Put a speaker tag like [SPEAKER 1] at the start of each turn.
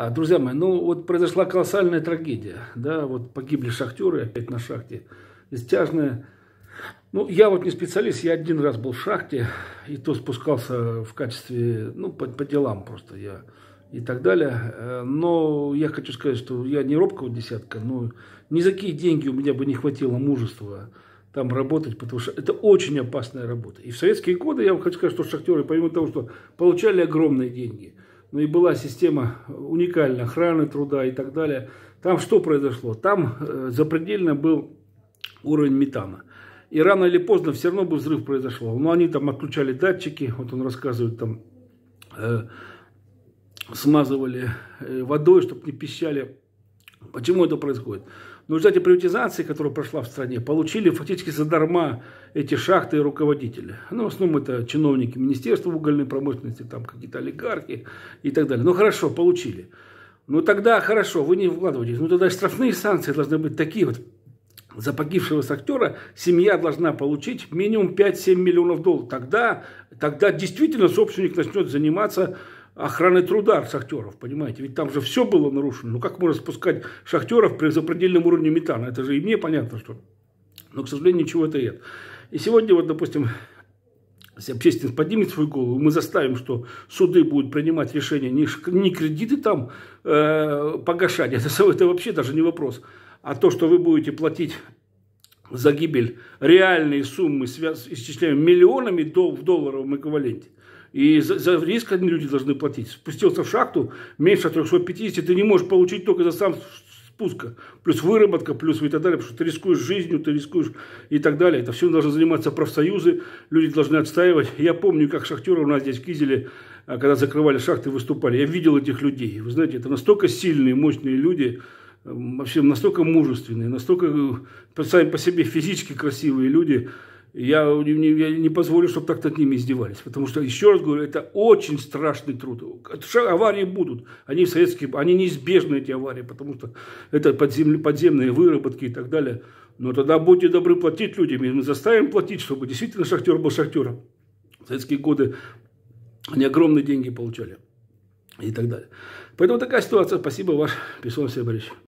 [SPEAKER 1] А, друзья мои, ну вот произошла колоссальная трагедия, да, вот погибли шахтеры опять на шахте, стяжная. Ну, я вот не специалист, я один раз был в шахте, и то спускался в качестве, ну, по, по делам просто я и так далее. Э, но я хочу сказать, что я не робкого десятка, но ни за какие деньги у меня бы не хватило мужества там работать, потому что это очень опасная работа. И в советские годы, я вам хочу сказать, что шахтеры, помимо того, что получали огромные деньги – ну и была система уникальной охраны труда и так далее. Там что произошло? Там э, запредельно был уровень метана. И рано или поздно все равно бы взрыв произошел. Но ну, они там отключали датчики, вот он рассказывает, там э, смазывали э, водой, чтобы не пищали Почему это происходит? Но ну, в результате приватизации, которая прошла в стране, получили фактически задарма эти шахты и руководители. Ну, в основном это чиновники Министерства угольной промышленности, там какие-то олигархи и так далее. Ну, хорошо, получили. Ну, тогда хорошо, вы не вкладываетесь. Ну, тогда штрафные санкции должны быть такие вот. За погибшегося актера семья должна получить минимум 5-7 миллионов долларов. Тогда, тогда действительно собственник начнет заниматься охраны труда шахтеров, понимаете? Ведь там же все было нарушено. Ну, как можно спускать шахтеров при запредельном уровне метана? Это же и мне понятно, что... Но, к сожалению, ничего это нет. И сегодня, вот, допустим, если общественность поднимет свою голову, мы заставим, что суды будут принимать решения не, не кредиты там э, погашать, это, это вообще даже не вопрос, а то, что вы будете платить за гибель реальные суммы исчисляем миллионами дол в долларовом эквиваленте. И за, за риск одни люди должны платить. Спустился в шахту, меньше 350, ты не можешь получить только за сам спуска. Плюс выработка, плюс и так далее, потому что ты рискуешь жизнью, ты рискуешь и так далее. Это все должны заниматься профсоюзы, люди должны отстаивать. Я помню, как шахтеры у нас здесь в Кизеле, а, когда закрывали шахты, выступали. Я видел этих людей. Вы знаете, это настолько сильные, мощные люди, Эм, вообще настолько мужественные, настолько э, сами по себе физически красивые люди. Я, я не позволю, чтобы так над ними издевались. Потому что, еще раз говорю, это очень страшный труд. Аварии будут. Они советские, они неизбежны, эти аварии, потому что это подземли, подземные выработки и так далее. Но тогда будьте добры платить людям, и мы заставим платить, чтобы действительно шахтер был шахтером. В советские годы они огромные деньги получали и так далее. Поэтому такая ситуация. Спасибо, ваш Пессон Алексей Борисович.